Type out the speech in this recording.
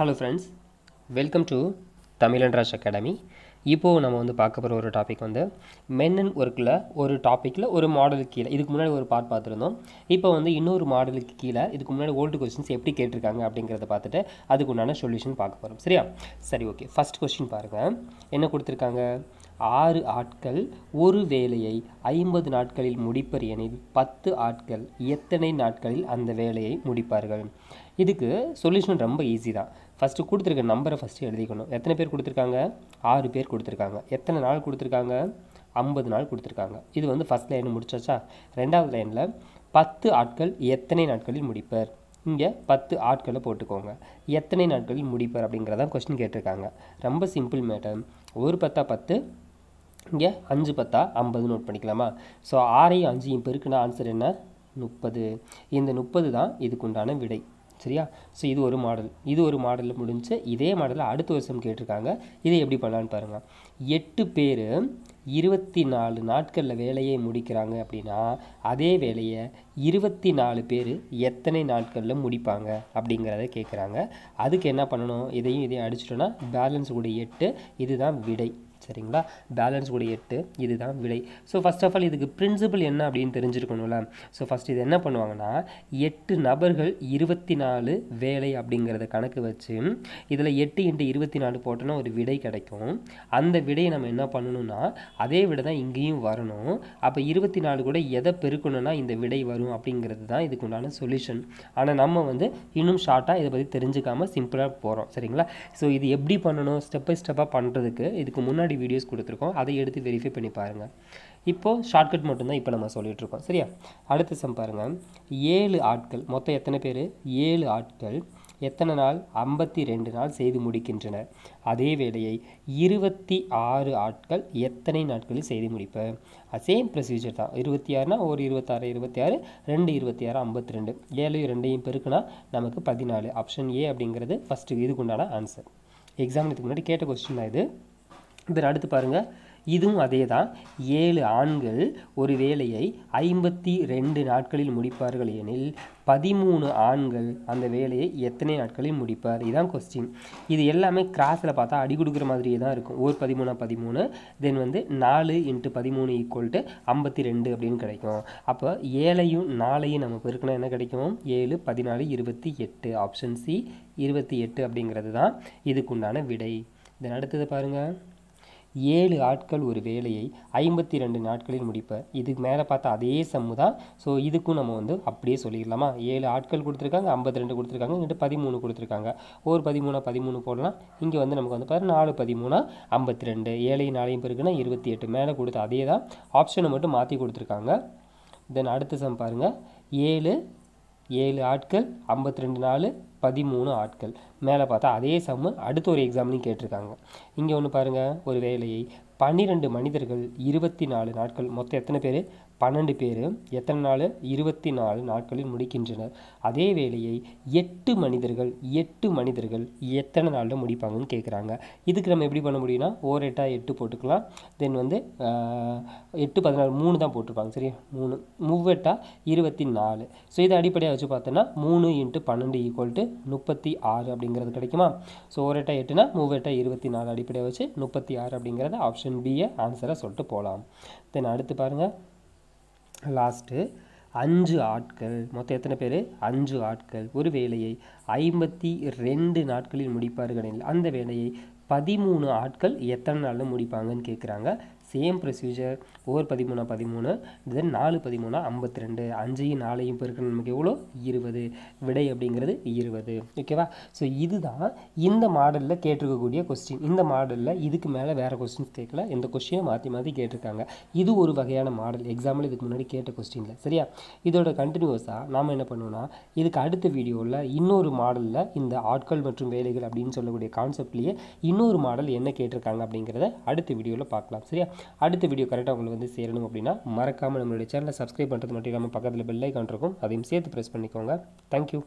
hello friends welcome to Tamilanraj academy இப்போது நம்ம வந்து பார்க்க போகிற ஒரு டாபிக் வந்து மென்னன் ஒர்க்கில் ஒரு டாப்பிக்கில் ஒரு மாடலுக்கு கீழே இதுக்கு முன்னாடி ஒரு பார்ட் பார்த்துருந்தோம் இப்போ வந்து இன்னொரு மாடலுக்கு கீழே இதுக்கு முன்னாடி ஓல்டு கொஸ்டின்ஸ் எப்படி கேட்டிருக்காங்க அப்படிங்கிறத பார்த்துட்டு அதுக்கு உண்டான சொல்யூஷன் பார்க்க போகிறோம் சரியா சரி ஓகே ஃபஸ்ட் கொஸ்டின் பாருங்கள் என்ன கொடுத்துருக்காங்க ஆறு ஆட்கள் ஒரு வேலையை ஐம்பது நாட்களில் முடிப்பர் எனில் பத்து ஆட்கள் எத்தனை நாட்களில் அந்த வேலையை முடிப்பார்கள் இதுக்கு சொல்யூஷன் ரொம்ப ஈஸி தான் ஃபஸ்ட்டு கொடுத்துருக்க நம்பரை ஃபஸ்ட்டு எழுதிக்கணும் எத்தனை பேர் கொடுத்துருக்காங்க ஆறு பேர் கொடுத்துருக்காங்க எத்தனை நாள் கொடுத்துருக்காங்க ஐம்பது நாள் கொடுத்துருக்காங்க இது வந்து ஃபஸ்ட் லைன் முடிச்சாச்சா ரெண்டாவது லைனில் பத்து ஆட்கள் எத்தனை நாட்களில் முடிப்பர் இங்கே பத்து ஆட்களை போட்டுக்கோங்க எத்தனை நாட்களில் முடிப்பர் அப்படிங்கிறதான் கொஸ்டின் கேட்டிருக்காங்க ரொம்ப சிம்பிள் மேட்டர் ஒரு பத்தா பத்து இங்கே அஞ்சு பத்தா ஐம்பது நோட் பண்ணிக்கலாமா ஸோ ஆறையும் அஞ்சையும் பெருக்குன்னா ஆன்சர் என்ன முப்பது இந்த முப்பது தான் இதுக்குண்டான விடை சரியா ஸோ இது ஒரு மாடல் இது ஒரு மாடலில் முடிஞ்சு இதே மாடலில் அடுத்த வருஷம் கேட்டிருக்காங்க இதை எப்படி பண்ணலான்னு பாருங்கள் எட்டு பேர் இருபத்தி நாலு நாட்களில் வேலையை முடிக்கிறாங்க அப்படின்னா அதே வேலையை இருபத்தி நாலு பேர் எத்தனை நாட்களில் முடிப்பாங்க அப்படிங்கிறத கேட்குறாங்க அதுக்கு என்ன பண்ணணும் இதையும் இதையும் அடிச்சிட்டோன்னா பேலன்ஸ் கூட எட்டு இதுதான் விடை சரிங்களா பேலன்ஸ் கூட எட்டு இதுதான் விடை ஸோ ஃபஸ்ட் ஆஃப் ஆல் இதுக்கு பிரின்சிபல் என்ன அப்படின்னு தெரிஞ்சிருக்கணும்ல ஸோ ஃபஸ்ட் இது என்ன பண்ணுவாங்கன்னா எட்டு நபர்கள் இருபத்தி நாலு வேலை அப்படிங்கிறத கணக்கு வச்சு இதில் எட்டு இன்ட்டு இருபத்தி நாலு போட்டோன்னா ஒரு விடை கிடைக்கும் அந்த விடையை நம்ம என்ன பண்ணணும்னா அதே விட தான் இங்கேயும் வரணும் அப்போ இருபத்தி நாலு கூட எதை பெருக்கணும்னா இந்த விடை வரும் அப்படிங்கிறது தான் இதுக்கு உண்டான சொல்யூஷன் ஆனால் நம்ம வந்து இன்னும் ஷார்ட்டாக இதை பற்றி தெரிஞ்சுக்காமல் சிம்பிளாக போகிறோம் சரிங்களா ஸோ இது எப்படி பண்ணணும் ஸ்டெப் பை ஸ்டெப்பாக பண்ணுறதுக்கு இதுக்கு முன்னாடி வீடியோஸ் கொடுத்துருக்கோம் அதை எடுத்து வெரிஃபை பண்ணி பாருங்கள் இப்போது ஷார்ட்கட் மட்டும்தான் இப்போ நம்ம சொல்லிகிட்ருக்கோம் சரியா அடுத்த சம் பாருங்கள் ஏழு ஆட்கள் மொத்தம் எத்தனை பேர் ஏழு ஆட்கள் எத்தனை நாள் ஐம்பத்தி ரெண்டு நாள் செய்து முடிக்கின்றனர் அதே வேலையை இருபத்தி ஆறு ஆட்கள் எத்தனை நாட்களில் செய்து முடிப்பர் சேம் ப்ரொசீஜர் தான் இருபத்தி ஆறுனா ஒரு இருபத்தாறு இருபத்தி ஆறு ரெண்டு இருபத்தி ஆறு ஐம்பத்தி ரெண்டு ஏழு ரெண்டையும் பெருக்குனா நமக்கு பதினாலு ஆப்ஷன் ஏ அப்படிங்கிறது ஃபஸ்ட்டு இதுக்குண்டான ஆன்சர் எக்ஸாம் இதுக்கு முன்னாடி கேட்ட கொஸ்டின் தான் இது தென் அடுத்து பாருங்கள் இதுவும் அதே தான் ஏழு ஆண்கள் ஒரு வேலையை ஐம்பத்தி ரெண்டு நாட்களில் முடிப்பார்கள் எனில் பதிமூணு ஆண்கள் அந்த வேலையை எத்தனை நாட்களில் முடிப்பார் இதுதான் கொஸ்டின் இது எல்லாமே கிராஸில் பார்த்தா அடி கொடுக்குற மாதிரியே தான் இருக்கும் ஒரு பதிமூணாக பதிமூணு தென் வந்து நாலு இன்ட்டு பதிமூணு ஈக்குவல் டு ஐம்பத்தி ரெண்டு அப்படின்னு கிடைக்கும் அப்போ ஏழையும் நாளையும் நம்ம பெருக்கினா என்ன கிடைக்கும் ஏழு பதினாலு இருபத்தி எட்டு ஆப்ஷன் சி இருபத்தி எட்டு அப்படிங்கிறது தான் இதுக்குண்டான விடை இதை அடுத்தது பாருங்கள் ஏழு ஆட்கள் ஒரு வேலையை ஐம்பத்தி ரெண்டு நாட்களில் முடிப்பார் இதுக்கு மேலே பார்த்தா அதே சம்மு தான் ஸோ இதுக்கும் நம்ம வந்து அப்படியே சொல்லிடலாமா ஏழு ஆட்கள் கொடுத்துருக்காங்க ஐம்பத்தி ரெண்டு கொடுத்துருக்காங்க இங்கிட்டு பதிமூணு கொடுத்துருக்காங்க ஒரு பதிமூணா பதிமூணு போடலாம் இங்கே வந்து நமக்கு வந்து பார்த்தா நாலு பதிமூணா ஐம்பத்தி ரெண்டு ஏழையும் நாளையும் பேருக்குன்னா இருபத்தி எட்டு மேலே கொடுத்து அதே தான் ஆப்ஷனை மட்டும் மாற்றி கொடுத்துருக்காங்க தென் அடுத்த சம் பாருங்கள் ஏழு ஏழு ஆட்கள் ஐம்பத்தி ரெண்டு நாலு பதிமூணு ஆட்கள் மேலே பார்த்தா அதே சம்மு அடுத்த ஒரு எக்ஸாம்லையும் கேட்டிருக்காங்க இங்கே ஒன்று பாருங்கள் ஒரு வேலையை பன்னிரெண்டு மனிதர்கள் இருபத்தி நாலு நாட்கள் மொத்தம் எத்தனை பேர் பன்னெண்டு பேர் எத்தனை நாள் இருபத்தி நாலு நாட்களில் முடிக்கின்றனர் அதே வேலையை எட்டு மனிதர்கள் எட்டு மனிதர்கள் எத்தனை நாளில் முடிப்பாங்கன்னு கேட்குறாங்க இதுக்கு நம்ம எப்படி பண்ண முடியும்னா ஓர் எட்டாக எட்டு போட்டுக்கலாம் தென் வந்து எட்டு பதினாலு மூணு தான் போட்டிருப்பாங்க சரியா மூணு மூவெட்டாக இருபத்தி நாலு ஸோ இதை அடிப்படையாக வச்சு பார்த்தோன்னா மூணு இன்ட்டு பன்னெண்டு ஈக்குவல் டு முப்பத்தி ஆறு அப்படிங்கிறது கிடைக்குமா ஸோ ஓர் எட்டாக எட்டுனா மூவெட்டாக இருபத்தி நாலு அடிப்படையாக வச்சு முப்பத்தி ஆறு அப்படிங்கிறத ஆப்ஷன் பியை ஆன்சராக சொல்லிட்டு போகலாம் தென் அடுத்து பாருங்கள் லாஸ்ட்டு அஞ்சு ஆட்கள் மொத்தம் எத்தனை பேர் அஞ்சு ஆட்கள் ஒரு வேலையை ஐம்பத்தி ரெண்டு நாட்களில் முடிப்பார்கள் அந்த வேலையை பதிமூணு ஆட்கள் எத்தனை நாளில் முடிப்பாங்கன்னு கேட்குறாங்க சேம் ப்ரொசீஜர் ஓர் பதிமூணா பதிமூணு தென் நாலு பதிமூணா ஐம்பத்தி ரெண்டு அஞ்சையும் நாலையும் பெருக்கணும் நமக்கு எவ்வளோ இருபது விடை அப்படிங்கிறது இருபது ஓகேவா ஸோ இதுதான் இந்த மாடலில் கேட்டிருக்கக்கூடிய கொஸ்டின் இந்த மாடலில் இதுக்கு மேலே வேறு கொஸ்டின்ஸ் கேட்கல இந்த கொஸ்டினை மாற்றி மாற்றி கேட்டிருக்காங்க இது ஒரு வகையான மாடல் எக்ஸாம்பிள் இதுக்கு முன்னாடி கேட்ட கொஸ்டினில் சரியா இதோட கண்டினியூஸாக நாம் என்ன பண்ணுவோம்னா இதுக்கு அடுத்த வீடியோவில் இன்னொரு மாடலில் இந்த ஆட்கள் மற்றும் வேலைகள் அப்படின்னு சொல்லக்கூடிய கான்செப்ட்லேயே இன்னொரு மாடல் என்ன கேட்டிருக்காங்க அப்படிங்கிறத அடுத்த வீடியோவில் பார்க்கலாம் சரியா அடுத்த வீடியோ கரெக்டாக உங்களுக்கு வந்து சேரணும் அப்படின்னா மறக்காமல் நம்மளுடைய சேனலை சப்ஸ்கிரைப் பண்ணுறது மட்டும் இல்லாமல் பக்கத்தில் பெல் ஐக்கான் இருக்கும் அதையும் சேர்த்து ப்ரெஸ் பண்ணிக்கோங்க தேங்க்யூ